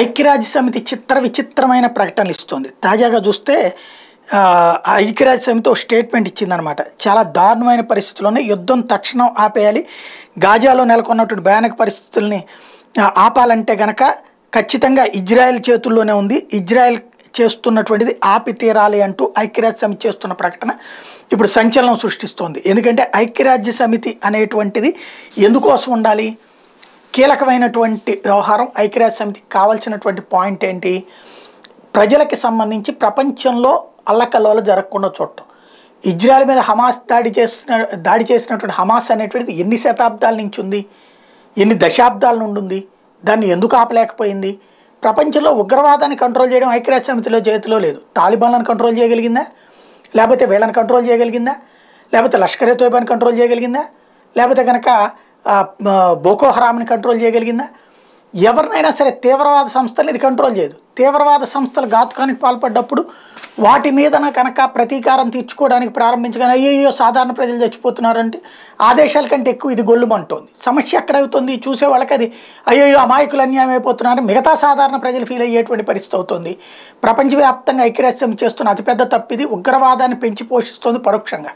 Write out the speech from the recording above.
ఐక్యరాజ్య సమితి చిత్ర విచిత్రమైన ప్రకటనలు ఇస్తుంది తాజాగా చూస్తే ఐక్యరాజ్య సమితి ఒక స్టేట్మెంట్ ఇచ్చిందనమాట చాలా దారుణమైన పరిస్థితుల్లోనే యుద్ధం తక్షణం ఆపేయాలి గాజాలో నెలకొన్నటువంటి భయానక పరిస్థితుల్ని ఆపాలంటే కనుక ఖచ్చితంగా ఇజ్రాయెల్ చేతుల్లోనే ఉంది ఇజ్రాయెల్ చేస్తున్నటువంటిది ఆపి తీరాలి అంటూ ఐక్యరాజ్య సమితి చేస్తున్న ప్రకటన ఇప్పుడు సంచలనం సృష్టిస్తోంది ఎందుకంటే ఐక్యరాజ్య సమితి అనేటువంటిది ఎందుకోసం ఉండాలి కీలకమైనటువంటి వ్యవహారం ఐక్యరాజ్య సమితికి కావాల్సినటువంటి పాయింట్ ఏంటి ప్రజలకి సంబంధించి ప్రపంచంలో అల్లకల్లోలు జరగకుండా చూడటం ఇజ్రాయల్ మీద హమాస్ దాడి చేస్తున్న దాడి చేసినటువంటి హమాస్ అనేటువంటిది ఎన్ని శతాబ్దాల నుంచి ఉంది ఎన్ని దశాబ్దాల నుండి ఉంది దాన్ని ఎందుకు ఆపలేకపోయింది ప్రపంచంలో ఉగ్రవాదాన్ని కంట్రోల్ చేయడం ఐక్యరాజ్య సమితిలో చేతిలో లేదు తాలిబాన్లను కంట్రోల్ చేయగలిగిందా లేకపోతే వీళ్ళని కంట్రోల్ చేయగలిగిందా లేకపోతే లష్కరే తోయబాన్ని కంట్రోల్ చేయగలిగిందా లేకపోతే కనుక బోకో హరామ్ని కంట్రోల్ చేయగలిగిందా ఎవరినైనా సరే తీవ్రవాద సంస్థలు ఇది కంట్రోల్ చేయదు తీవ్రవాద సంస్థలు ఘాతుకానికి పాల్పడ్డప్పుడు వాటి మీదన కనుక ప్రతీకారం తీర్చుకోవడానికి ప్రారంభించగానే అయ్యో సాధారణ ప్రజలు చచ్చిపోతున్నారంటే ఆదేశాల కంటే ఎక్కువ ఇది గొల్లుమంటుంది సమస్య ఎక్కడవుతుంది చూసే వాళ్ళకి అది అయ్యో అమాయకులు అన్యాయం అయిపోతున్నారు మిగతా సాధారణ ప్రజలు ఫీల్ అయ్యేటువంటి పరిస్థితి అవుతుంది ప్రపంచవ్యాప్తంగా ఐక్యరాస్యం చేస్తున్న అతిపెద్ద తప్పిది ఉగ్రవాదాన్ని పెంచి పోషిస్తుంది పరోక్షంగా